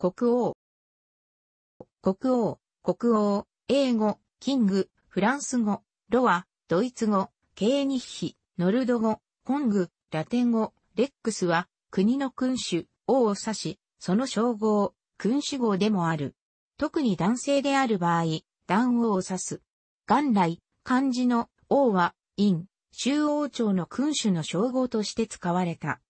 国王。国王、国王、英語、キング、フランス語、ロア、ドイツ語、ケーニッヒ、ノルド語、コング、ラテン語、レックスは、国の君主、王を指し、その称号、君主号でもある。特に男性である場合、男王を指す。元来、漢字の王は、陰、中王朝の君主の称号として使われた。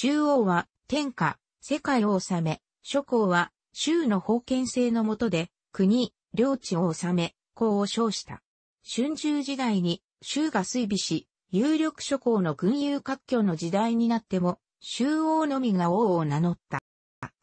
中央は、天下、世界を治め、諸侯は、州の封建制の下で、国、領地を治め、功を称した。春秋時代に、州が衰微し、有力諸侯の軍友割拠の時代になっても、州王のみが王を名乗った。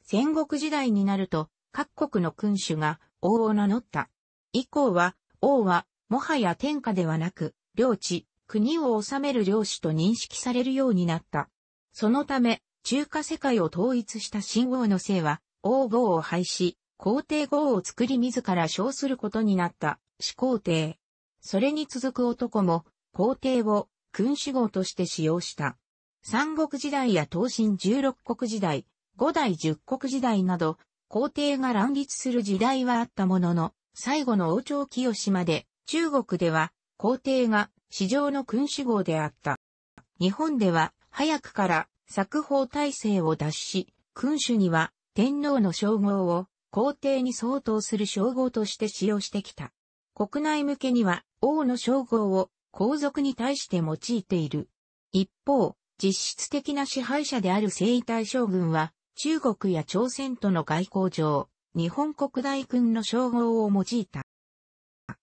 戦国時代になると、各国の君主が王を名乗った。以降は、王は、もはや天下ではなく、領地、国を治める領主と認識されるようになった。そのため、中華世界を統一した秦王の姓は、王号を廃し、皇帝号を作り自ら称することになった始皇帝。それに続く男も、皇帝を君主号として使用した。三国時代や東進十六国時代、五代十国時代など、皇帝が乱立する時代はあったものの、最後の王朝清島で、中国では、皇帝が史上の君主号であった。日本では、早くから作法体制を脱し、君主には天皇の称号を皇帝に相当する称号として使用してきた。国内向けには王の称号を皇族に対して用いている。一方、実質的な支配者である征夷大将軍は、中国や朝鮮との外交上、日本国大君の称号を用いた。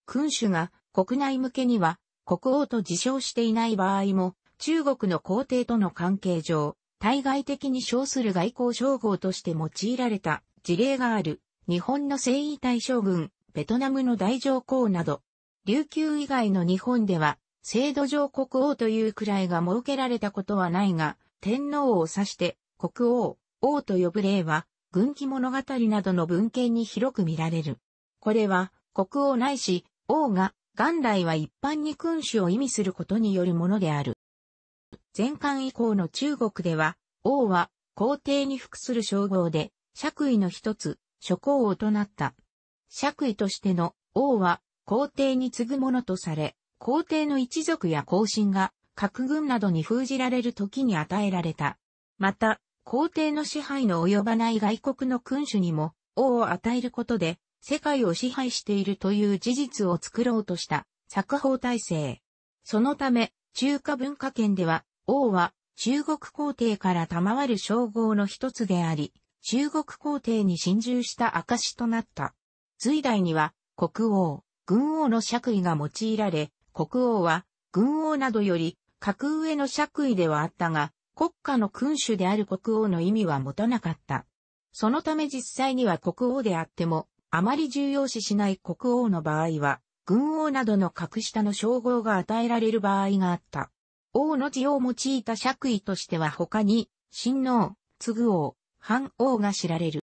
君主が国内向けには国王と自称していない場合も中国の皇帝との関係上、対外的に称する外交称号として用いられた事例がある、日本の征夷大将軍、ベトナムの大上皇など、琉球以外の日本では、制度上国王という位が設けられたことはないが、天皇を指して国王、王と呼ぶ例は、軍記物語などの文献に広く見られる。これは、国王ないし、王が元来は一般に君主を意味することによるものである。前漢以降の中国では、王は皇帝に服する称号で、爵位の一つ、諸侯王となった。爵位としての王は皇帝に次ぐものとされ、皇帝の一族や後進が各軍などに封じられる時に与えられた。また、皇帝の支配の及ばない外国の君主にも王を与えることで世界を支配しているという事実を作ろうとした作法体制。そのため、中華文化圏では王は中国皇帝から賜る称号の一つであり、中国皇帝に侵入した証となった。隋代には国王、軍王の爵位が用いられ、国王は軍王などより格上の爵位ではあったが、国家の君主である国王の意味は持たなかった。そのため実際には国王であっても、あまり重要視しない国王の場合は、軍王などの格下の称号が与えられる場合があった。王の字を用いた爵位としては他に、親王、継ぐ王、藩王が知られる。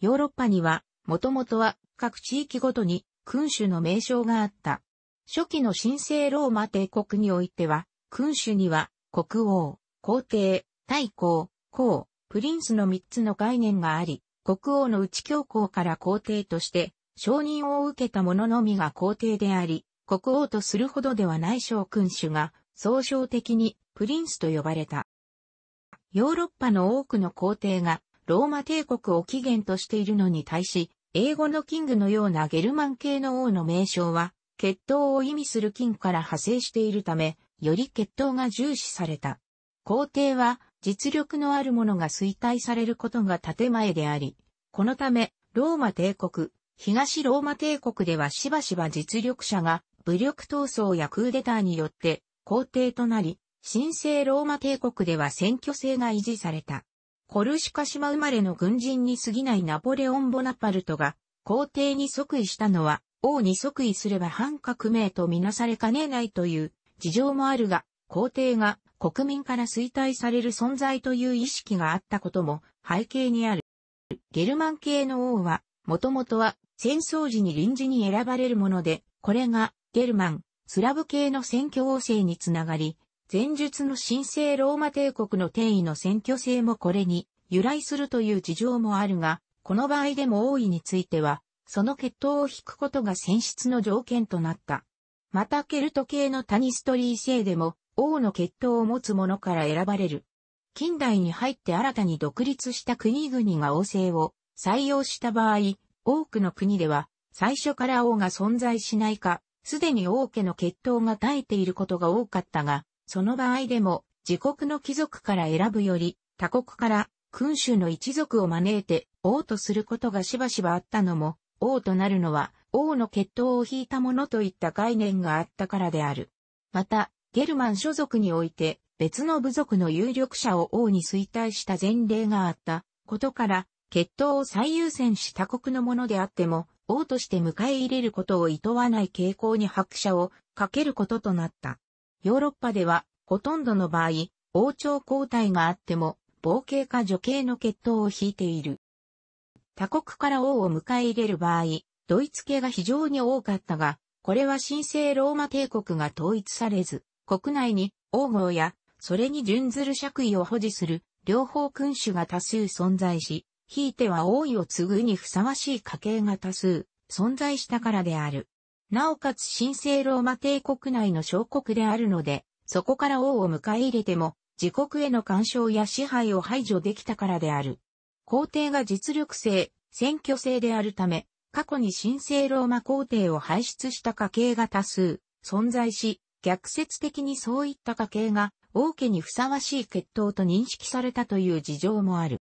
ヨーロッパには、もともとは各地域ごとに君主の名称があった。初期の神聖ローマ帝国においては、君主には国王、皇帝、太后、公、プリンスの3つの概念があり、国王の内教皇から皇帝として承認を受けた者のみが皇帝であり、国王とするほどではない小君主が総称的にプリンスと呼ばれた。ヨーロッパの多くの皇帝がローマ帝国を起源としているのに対し、英語のキングのようなゲルマン系の王の名称は、血統を意味する金から派生しているため、より血統が重視された。皇帝は実力のある者が衰退されることが建前であり、このため、ローマ帝国、東ローマ帝国ではしばしば実力者が武力闘争やクーデターによって皇帝となり、神聖ローマ帝国では選挙制が維持された。コルシカ島生まれの軍人に過ぎないナポレオン・ボナパルトが皇帝に即位したのは王に即位すれば反革命とみなされかねないという事情もあるが、皇帝が国民から衰退される存在という意識があったことも背景にある。ゲルマン系の王は、もともとは戦争時に臨時に選ばれるもので、これがゲルマン、スラブ系の選挙王政につながり、前述の神聖ローマ帝国の定位の選挙制もこれに由来するという事情もあるが、この場合でも王位については、その血統を引くことが選出の条件となった。またケルト系のタニストリー制でも、王の血統を持つ者から選ばれる。近代に入って新たに独立した国々が王政を採用した場合、多くの国では、最初から王が存在しないか、すでに王家の血統が絶えていることが多かったが、その場合でも、自国の貴族から選ぶより、他国から君主の一族を招いて王とすることがしばしばあったのも、王となるのは王の血統を引いたものといった概念があったからである。また、ゲルマン諸族において別の部族の有力者を王に衰退した前例があったことから、血統を最優先した国のものであっても、王として迎え入れることを厭わない傾向に拍車をかけることとなった。ヨーロッパでは、ほとんどの場合、王朝交代があっても、冒険か女系の血統を引いている。他国から王を迎え入れる場合、ドイツ系が非常に多かったが、これは神聖ローマ帝国が統一されず、国内に王号や、それに準ずる爵位を保持する両方君主が多数存在し、ひいては王位を継ぐにふさわしい家系が多数存在したからである。なおかつ神聖ローマ帝国内の小国であるので、そこから王を迎え入れても、自国への干渉や支配を排除できたからである。皇帝が実力制、選挙制であるため、過去に神聖ローマ皇帝を輩出した家系が多数存在し、逆説的にそういった家系が王家にふさわしい血統と認識されたという事情もある。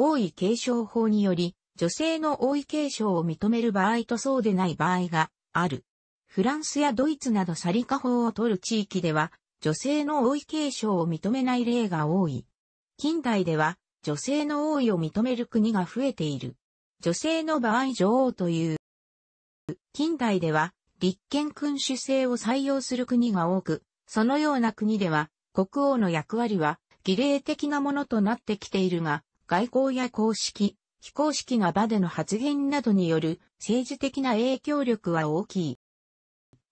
王位継承法により、女性の王位継承を認める場合とそうでない場合がある。フランスやドイツなどサリカ法を取る地域では、女性の王位継承を認めない例が多い。近代では、女性の王位を認める国が増えている。女性の場合女王という。近代では、立憲君主制を採用する国が多く、そのような国では、国王の役割は、儀礼的なものとなってきているが、外交や公式、非公式な場での発言などによる政治的な影響力は大きい。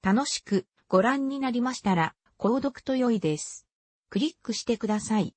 楽しくご覧になりましたら、購読と良いです。クリックしてください。